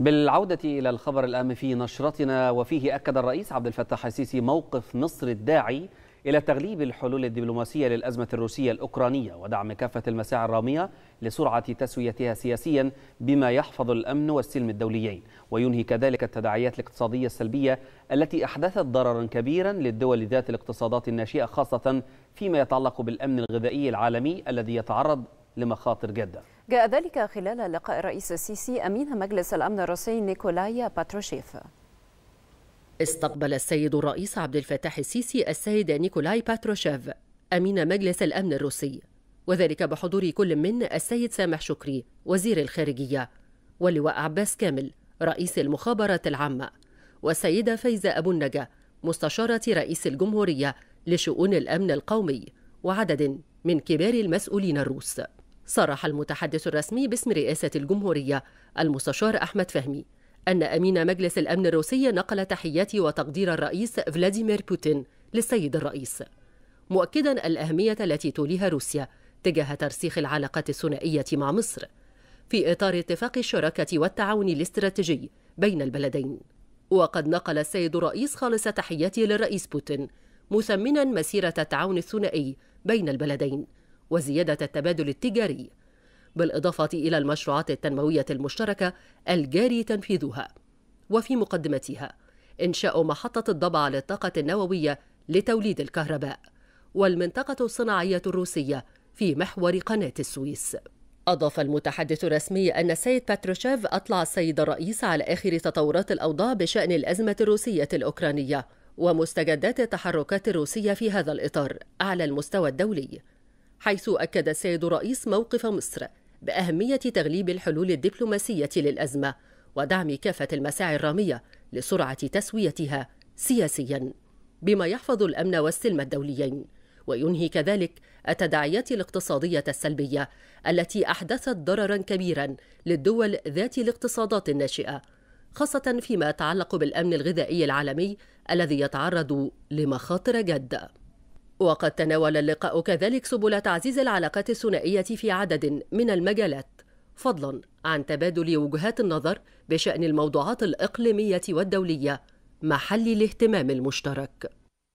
بالعودة إلى الخبر الأهم في نشرتنا وفيه أكد الرئيس عبد الفتاح السيسي موقف مصر الداعي إلى تغليب الحلول الدبلوماسية للأزمة الروسية الأوكرانية ودعم كافة المساعي الرامية لسرعة تسويتها سياسيا بما يحفظ الأمن والسلم الدوليين وينهي كذلك التداعيات الاقتصادية السلبية التي أحدثت ضررا كبيرا للدول ذات الاقتصادات الناشئة خاصة فيما يتعلق بالأمن الغذائي العالمي الذي يتعرض لمخاطر جاده جاء ذلك خلال لقاء الرئيس السيسي أمين مجلس الأمن الروسي نيكولاي باتروشيف استقبل السيد الرئيس عبد الفتاح السيسي السيد نيكولاي باتروشيف أمين مجلس الأمن الروسي وذلك بحضور كل من السيد سامح شكري وزير الخارجية واللواء عباس كامل رئيس المخابرات العامة والسيدة فايزة أبو النجا مستشارة رئيس الجمهورية لشؤون الأمن القومي وعدد من كبار المسؤولين الروس صرح المتحدث الرسمي باسم رئاسة الجمهورية المستشار أحمد فهمي أن أمين مجلس الأمن الروسي نقل تحياتي وتقدير الرئيس فلاديمير بوتين للسيد الرئيس مؤكدا الأهمية التي توليها روسيا تجاه ترسيخ العلاقات الثنائية مع مصر في إطار اتفاق الشراكة والتعاون الاستراتيجي بين البلدين وقد نقل السيد الرئيس خالص تحياتي للرئيس بوتين مثمنا مسيرة التعاون الثنائي بين البلدين وزيادة التبادل التجاري بالإضافة إلى المشروعات التنموية المشتركة الجاري تنفيذها وفي مقدمتها إنشاء محطة الضبع للطاقة النووية لتوليد الكهرباء والمنطقة الصناعية الروسية في محور قناة السويس أضاف المتحدث الرسمي أن السيد باتروشيف أطلع السيد الرئيس على آخر تطورات الأوضاع بشأن الأزمة الروسية الأوكرانية ومستجدات التحركات الروسية في هذا الإطار على المستوى الدولي حيث أكد السيد الرئيس موقف مصر بأهمية تغليب الحلول الدبلوماسية للأزمة ودعم كافة المساعي الرامية لسرعة تسويتها سياسيا بما يحفظ الأمن والسلم الدوليين وينهي كذلك التداعيات الاقتصادية السلبية التي أحدثت ضررا كبيرا للدول ذات الاقتصادات الناشئة خاصة فيما يتعلق بالأمن الغذائي العالمي الذي يتعرض لمخاطر جاده وقد تناول اللقاء كذلك سبل تعزيز العلاقات الثنائية في عدد من المجالات فضلا عن تبادل وجهات النظر بشأن الموضوعات الإقليمية والدولية محل الاهتمام المشترك